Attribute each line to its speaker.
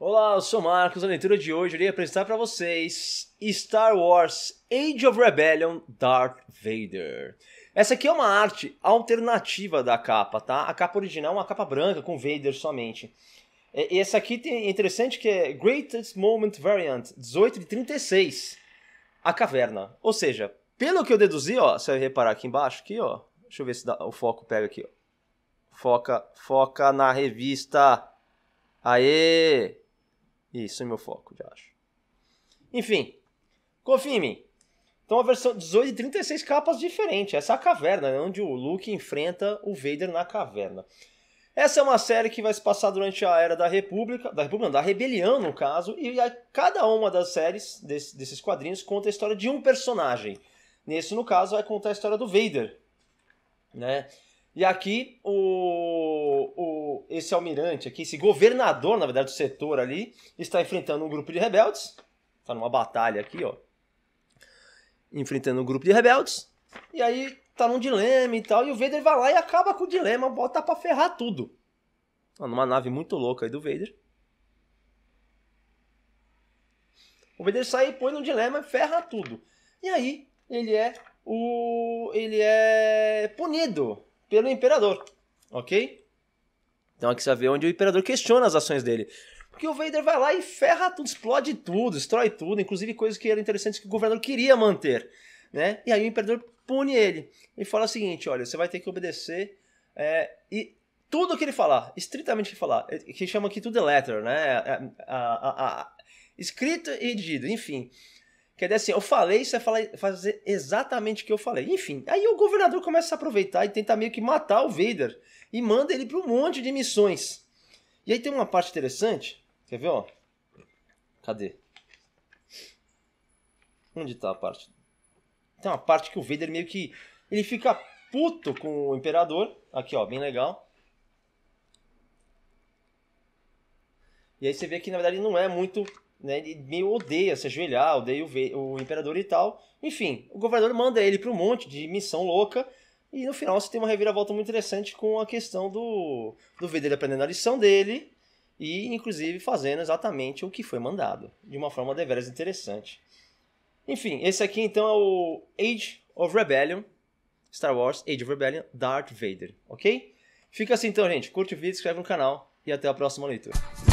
Speaker 1: Olá, eu sou o Marcos. Na leitura de hoje eu irei apresentar para vocês Star Wars Age of Rebellion Darth Vader. Essa aqui é uma arte alternativa da capa, tá? A capa original é uma capa branca com Vader somente. essa aqui tem é interessante que é Greatest Moment Variant 18 de 36, a caverna. Ou seja, pelo que eu deduzi, ó, você vai reparar aqui embaixo, aqui, ó. Deixa eu ver se dá, o foco pega aqui, ó. Foca, foca na revista. Aê! Isso é meu foco, já acho. Enfim, confia em mim. Então a versão 18 e 36 capas diferente. Essa é a caverna, né? onde o Luke enfrenta o Vader na caverna. Essa é uma série que vai se passar durante a era da República, da República, não, da Rebelião no caso, e a, cada uma das séries desse, desses quadrinhos conta a história de um personagem. Nesse, no caso, vai contar a história do Vader, né? E aqui o esse almirante aqui, esse governador, na verdade, do setor ali, está enfrentando um grupo de rebeldes. Está numa batalha aqui, ó. Enfrentando um grupo de rebeldes. E aí tá num dilema e tal. E o Vader vai lá e acaba com o dilema, bota pra ferrar tudo. Ó, numa nave muito louca aí do Vader. O Vader sai e põe no dilema, ferra tudo. E aí ele é o. ele é punido pelo imperador. Ok? Então aqui você vê onde o Imperador questiona as ações dele. Porque o Vader vai lá e ferra tudo, explode tudo, destrói tudo, inclusive coisas que eram interessantes que o governador queria manter. Né? E aí o Imperador pune ele. E fala o seguinte: olha, você vai ter que obedecer. É, e tudo que ele falar, estritamente que falar, é, que chama aqui tudo the letter, né? É, é, a, a, a, escrito e dito, enfim. Quer dizer assim, eu falei, você vai fazer exatamente o que eu falei. Enfim, aí o governador começa a aproveitar e tenta meio que matar o Vader e manda ele para um monte de missões. E aí tem uma parte interessante, quer ver, ó? Cadê? Onde tá a parte? Tem uma parte que o Vader meio que ele fica puto com o imperador, aqui, ó, bem legal. E aí você vê que na verdade não é muito né, ele meio odeia se ajoelhar, odeia o, o imperador e tal. Enfim, o governador manda ele para um monte de missão louca. E no final você tem uma reviravolta muito interessante com a questão do, do Vader aprendendo a lição dele e, inclusive, fazendo exatamente o que foi mandado, de uma forma deveras interessante. Enfim, esse aqui então é o Age of Rebellion, Star Wars Age of Rebellion, Darth Vader, ok? Fica assim então, gente. Curte o vídeo, inscreve no canal e até a próxima leitura.